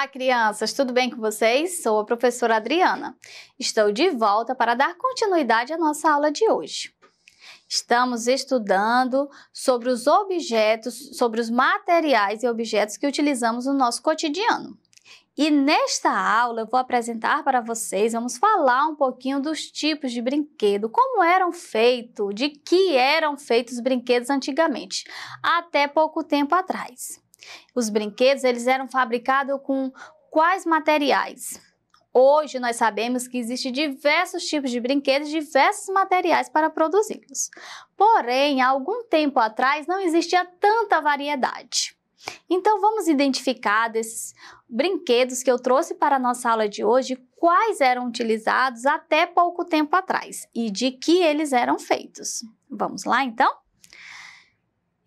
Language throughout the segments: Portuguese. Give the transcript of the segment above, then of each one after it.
Olá, crianças, tudo bem com vocês? Sou a professora Adriana. Estou de volta para dar continuidade à nossa aula de hoje. Estamos estudando sobre os objetos, sobre os materiais e objetos que utilizamos no nosso cotidiano. E nesta aula eu vou apresentar para vocês, vamos falar um pouquinho dos tipos de brinquedo, como eram feitos, de que eram feitos os brinquedos antigamente, até pouco tempo atrás. Os brinquedos eles eram fabricados com quais materiais? Hoje nós sabemos que existem diversos tipos de brinquedos, diversos materiais para produzi-los. Porém, há algum tempo atrás não existia tanta variedade. Então vamos identificar desses brinquedos que eu trouxe para a nossa aula de hoje, quais eram utilizados até pouco tempo atrás e de que eles eram feitos. Vamos lá então?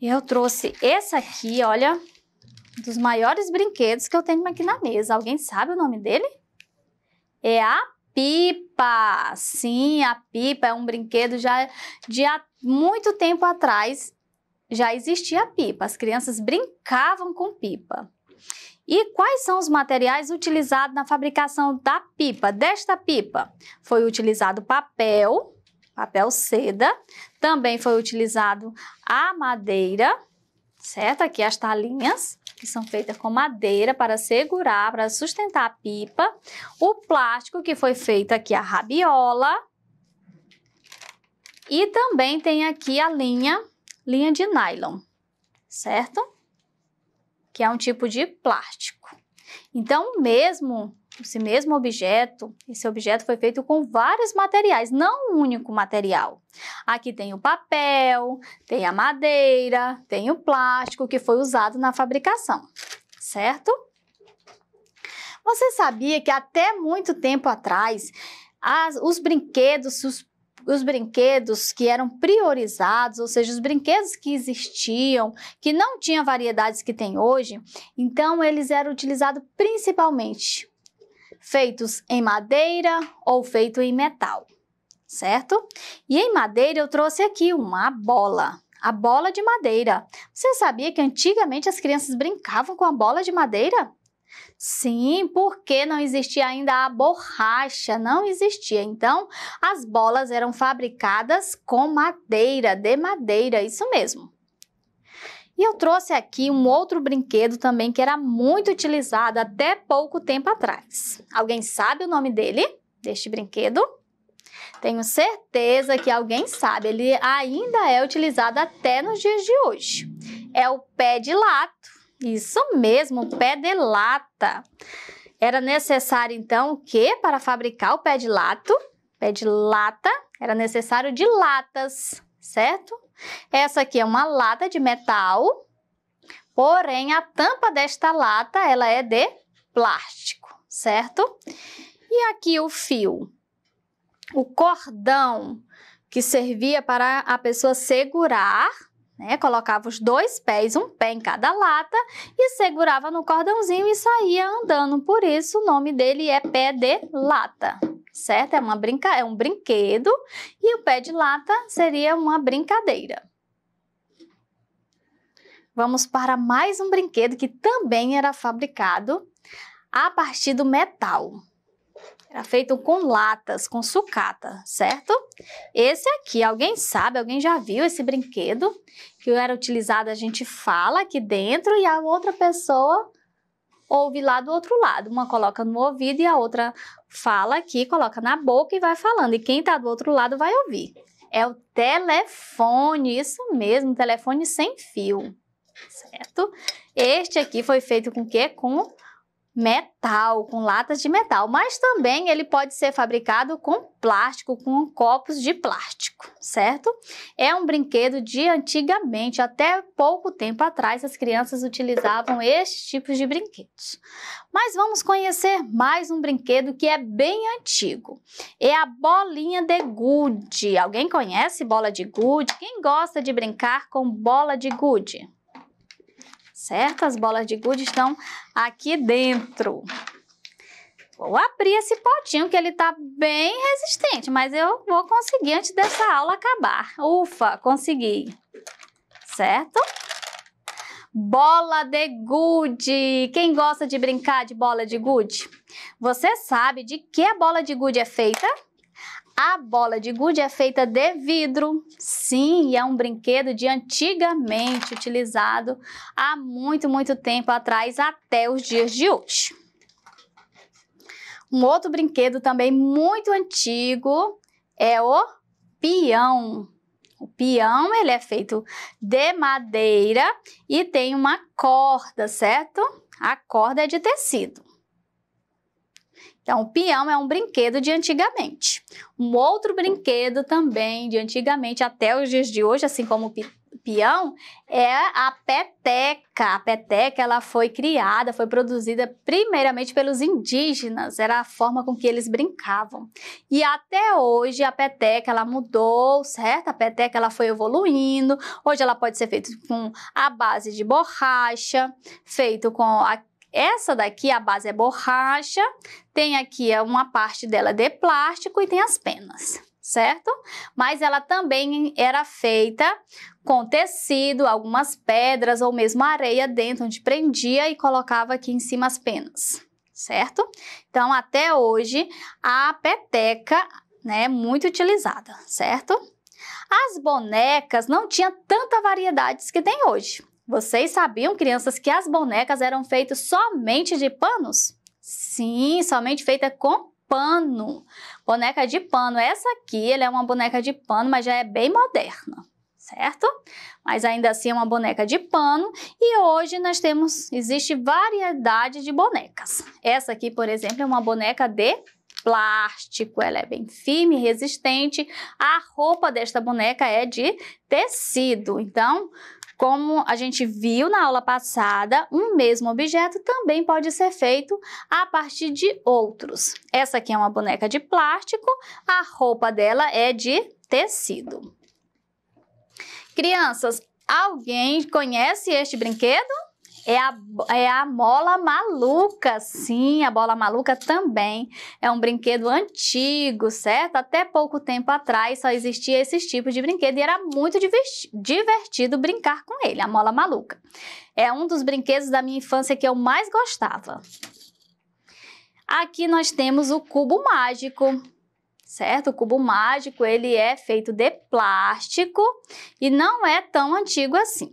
Eu trouxe esse aqui, olha, dos maiores brinquedos que eu tenho aqui na mesa. Alguém sabe o nome dele? É a pipa. Sim, a pipa é um brinquedo já de há muito tempo atrás já existia a pipa. As crianças brincavam com pipa. E quais são os materiais utilizados na fabricação da pipa, desta pipa? Foi utilizado papel, papel seda, também foi utilizado a madeira, certo? Aqui as talinhas, que são feitas com madeira para segurar, para sustentar a pipa. O plástico, que foi feito aqui a rabiola. E também tem aqui a linha, linha de nylon, certo? Que é um tipo de plástico. Então, mesmo esse mesmo objeto, esse objeto foi feito com vários materiais, não um único material. Aqui tem o papel, tem a madeira, tem o plástico que foi usado na fabricação, certo? Você sabia que até muito tempo atrás, as, os brinquedos, os os brinquedos que eram priorizados, ou seja, os brinquedos que existiam, que não tinha variedades que tem hoje, então eles eram utilizados principalmente feitos em madeira ou feito em metal, certo? E em madeira eu trouxe aqui uma bola, a bola de madeira. Você sabia que antigamente as crianças brincavam com a bola de madeira? Sim, porque não existia ainda a borracha, não existia. Então, as bolas eram fabricadas com madeira, de madeira, isso mesmo. E eu trouxe aqui um outro brinquedo também que era muito utilizado até pouco tempo atrás. Alguém sabe o nome dele, deste brinquedo? Tenho certeza que alguém sabe, ele ainda é utilizado até nos dias de hoje. É o pé de lato. Isso mesmo, pé de lata. Era necessário então o que para fabricar o pé de lato? Pé de lata era necessário de latas, certo? Essa aqui é uma lata de metal, porém a tampa desta lata ela é de plástico, certo? E aqui o fio, o cordão que servia para a pessoa segurar né? Colocava os dois pés, um pé em cada lata, e segurava no cordãozinho e saía andando. Por isso, o nome dele é pé de lata, certo? É, uma brinca... é um brinquedo e o pé de lata seria uma brincadeira. Vamos para mais um brinquedo que também era fabricado a partir do metal. Era feito com latas, com sucata, certo? Esse aqui, alguém sabe, alguém já viu esse brinquedo? Que era utilizado, a gente fala aqui dentro e a outra pessoa ouve lá do outro lado. Uma coloca no ouvido e a outra fala aqui, coloca na boca e vai falando. E quem está do outro lado vai ouvir. É o telefone, isso mesmo, telefone sem fio, certo? Este aqui foi feito com o quê? Com metal, com latas de metal, mas também ele pode ser fabricado com plástico, com copos de plástico, certo? É um brinquedo de antigamente, até pouco tempo atrás as crianças utilizavam esses tipos de brinquedos. Mas vamos conhecer mais um brinquedo que é bem antigo. É a bolinha de gude. Alguém conhece bola de gude? Quem gosta de brincar com bola de gude? certo? As bolas de gude estão aqui dentro. Vou abrir esse potinho que ele está bem resistente, mas eu vou conseguir antes dessa aula acabar. Ufa, consegui, certo? Bola de gude. Quem gosta de brincar de bola de gude? Você sabe de que a bola de gude é feita? A bola de gude é feita de vidro, sim, e é um brinquedo de antigamente utilizado há muito, muito tempo atrás até os dias de hoje. Um outro brinquedo também muito antigo é o peão. O peão, ele é feito de madeira e tem uma corda, certo? A corda é de tecido. Então, o peão é um brinquedo de antigamente. Um outro brinquedo também de antigamente até os dias de hoje, assim como o peão, é a peteca. A peteca ela foi criada, foi produzida primeiramente pelos indígenas, era a forma com que eles brincavam. E até hoje a peteca ela mudou, certo? A peteca ela foi evoluindo. Hoje ela pode ser feita com a base de borracha, feito com a essa daqui, a base é borracha, tem aqui é, uma parte dela é de plástico e tem as penas certo? Mas ela também era feita com tecido, algumas pedras ou mesmo areia dentro, onde prendia e colocava aqui em cima as penas, certo? Então, até hoje, a peteca né, é muito utilizada, certo? As bonecas não tinha tanta variedades que tem hoje. Vocês sabiam, crianças, que as bonecas eram feitas somente de panos? Sim, somente feita com pano. Boneca de pano. Essa aqui, ela é uma boneca de pano, mas já é bem moderna certo? Mas ainda assim é uma boneca de pano e hoje nós temos, existe variedade de bonecas. Essa aqui, por exemplo, é uma boneca de plástico, ela é bem firme, resistente. A roupa desta boneca é de tecido, então como a gente viu na aula passada, um mesmo objeto também pode ser feito a partir de outros. Essa aqui é uma boneca de plástico, a roupa dela é de tecido. Crianças, alguém conhece este brinquedo? É a, é a mola maluca, sim, a bola maluca também. É um brinquedo antigo, certo? Até pouco tempo atrás só existia esses tipos de brinquedo e era muito divertido brincar com ele, a mola maluca. É um dos brinquedos da minha infância que eu mais gostava. Aqui nós temos o cubo mágico certo? O cubo mágico, ele é feito de plástico e não é tão antigo assim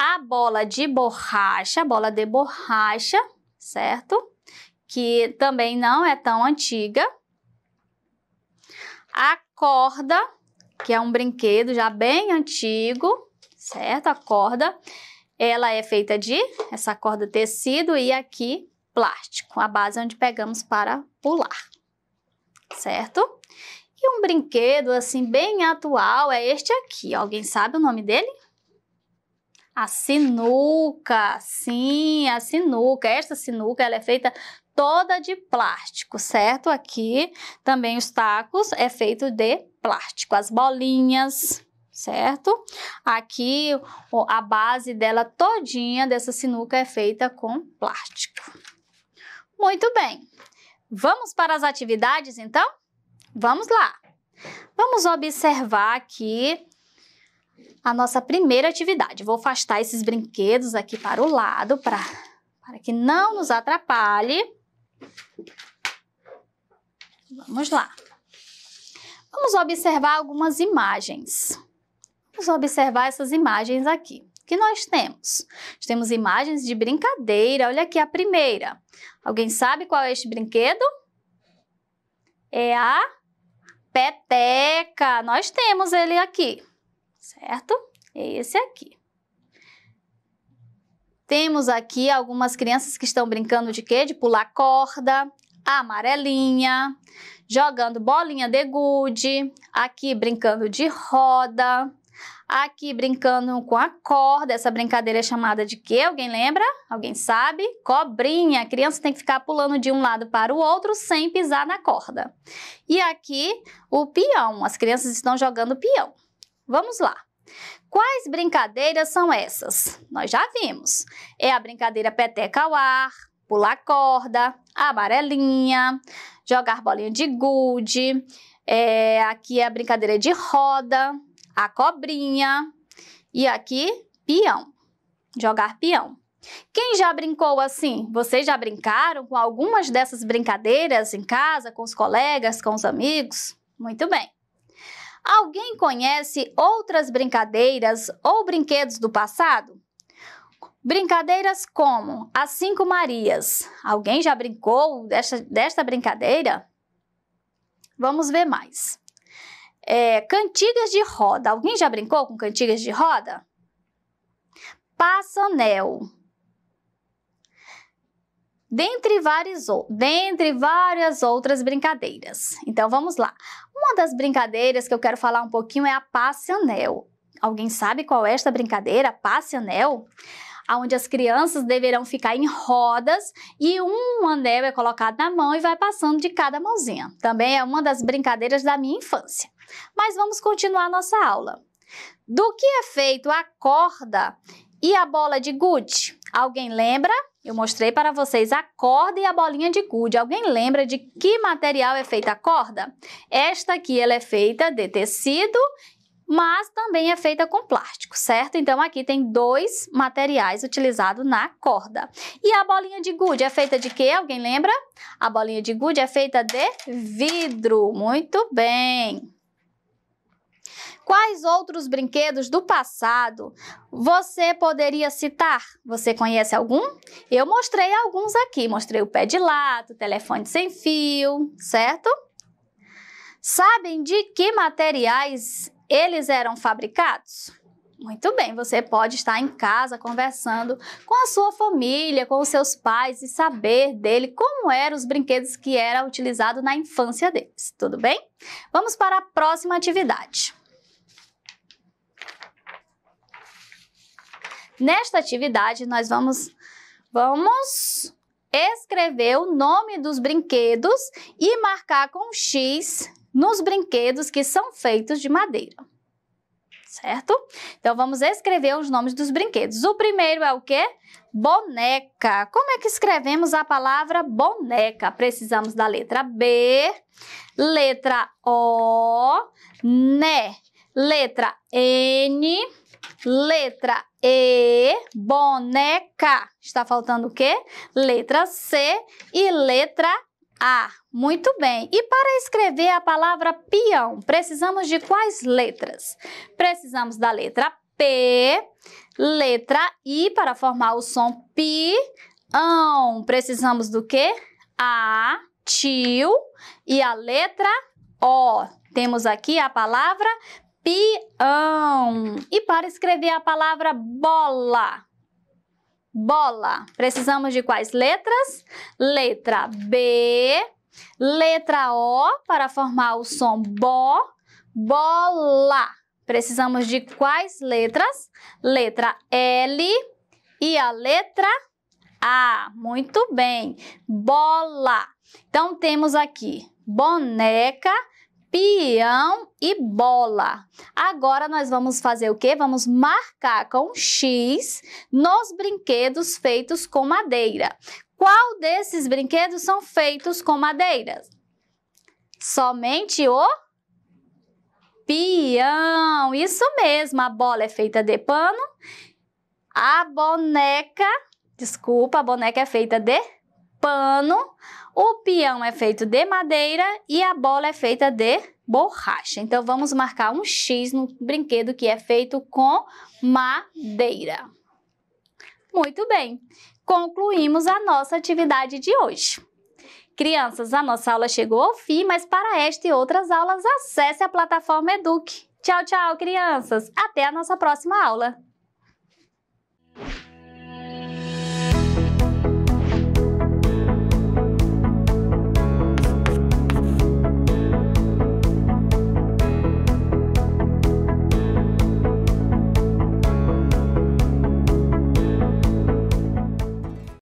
a bola de borracha, bola de borracha, certo? Que também não é tão antiga. A corda, que é um brinquedo já bem antigo, certo? A corda, ela é feita de essa corda tecido e aqui plástico, a base é onde pegamos para pular, certo? E um brinquedo assim bem atual é este aqui. Alguém sabe o nome dele? A sinuca, sim, a sinuca. Esta sinuca ela é feita toda de plástico, certo? Aqui também os tacos é feito de plástico, as bolinhas, certo? Aqui a base dela todinha dessa sinuca é feita com plástico. Muito bem. Vamos para as atividades então? Vamos lá. Vamos observar aqui a nossa primeira atividade. Vou afastar esses brinquedos aqui para o lado, pra, para que não nos atrapalhe. Vamos lá. Vamos observar algumas imagens. Vamos observar essas imagens aqui. Que nós temos? Nós temos imagens de brincadeira. Olha aqui a primeira. Alguém sabe qual é este brinquedo? É a peteca. Nós temos ele aqui certo? É esse aqui. Temos aqui algumas crianças que estão brincando de quê? De pular corda, amarelinha, jogando bolinha de gude, aqui brincando de roda, aqui brincando com a corda, essa brincadeira é chamada de quê? Alguém lembra? Alguém sabe? Cobrinha, a criança tem que ficar pulando de um lado para o outro sem pisar na corda. E aqui o peão, as crianças estão jogando peão. Vamos lá. Quais brincadeiras são essas? Nós já vimos. É a brincadeira peteca ao ar, pular corda, amarelinha, jogar bolinha de gude. É, aqui é a brincadeira de roda, a cobrinha e aqui peão, jogar peão. Quem já brincou assim? Vocês já brincaram com algumas dessas brincadeiras em casa, com os colegas, com os amigos? Muito bem. Alguém conhece outras brincadeiras ou brinquedos do passado? Brincadeiras como as cinco Marias. Alguém já brincou desta, desta brincadeira? Vamos ver mais. É, cantigas de roda. Alguém já brincou com cantigas de roda? Passanel dentre, dentre várias outras brincadeiras. Então vamos lá. Uma das brincadeiras que eu quero falar um pouquinho é a passe anel. Alguém sabe qual é esta brincadeira, passe anel? Onde as crianças deverão ficar em rodas e um anel é colocado na mão e vai passando de cada mãozinha. Também é uma das brincadeiras da minha infância. Mas vamos continuar nossa aula. Do que é feito a corda e a bola de gude? Alguém lembra? Eu mostrei para vocês a corda e a bolinha de gude. Alguém lembra de que material é feita a corda? Esta aqui ela é feita de tecido, mas também é feita com plástico, certo? Então aqui tem dois materiais utilizados na corda. E a bolinha de gude é feita de quê? Alguém lembra? A bolinha de gude é feita de vidro. Muito bem! Quais outros brinquedos do passado você poderia citar? Você conhece algum? Eu mostrei alguns aqui. Mostrei o pé de lato, telefone sem fio, certo? Sabem de que materiais eles eram fabricados? Muito bem, você pode estar em casa conversando com a sua família, com os seus pais e saber dele como eram os brinquedos que era utilizado na infância deles, tudo bem? Vamos para a próxima atividade. Nesta atividade, nós vamos, vamos escrever o nome dos brinquedos e marcar com X nos brinquedos que são feitos de madeira. Certo? Então, vamos escrever os nomes dos brinquedos. O primeiro é o quê? Boneca. Como é que escrevemos a palavra boneca? Precisamos da letra B, letra O, né, letra N, Letra E, boneca. Está faltando o quê? Letra C e letra A. Muito bem. E para escrever a palavra peão, precisamos de quais letras? Precisamos da letra P, letra I para formar o som pi, ão. Precisamos do quê? A, tio e a letra O. Temos aqui a palavra peão. E para escrever a palavra bola, bola, precisamos de quais letras? Letra B, letra O para formar o som bo, bola. Precisamos de quais letras? Letra L e a letra A. Muito bem. Bola. Então temos aqui boneca, peão e bola. Agora nós vamos fazer o que? Vamos marcar com X nos brinquedos feitos com madeira. Qual desses brinquedos são feitos com madeira? Somente o peão. Isso mesmo, a bola é feita de pano. A boneca, desculpa, a boneca é feita de pano, o peão é feito de madeira e a bola é feita de borracha. Então vamos marcar um X no brinquedo que é feito com madeira. Muito bem, concluímos a nossa atividade de hoje. Crianças, a nossa aula chegou ao fim, mas para esta e outras aulas, acesse a plataforma Eduque. Tchau, tchau, crianças! Até a nossa próxima aula!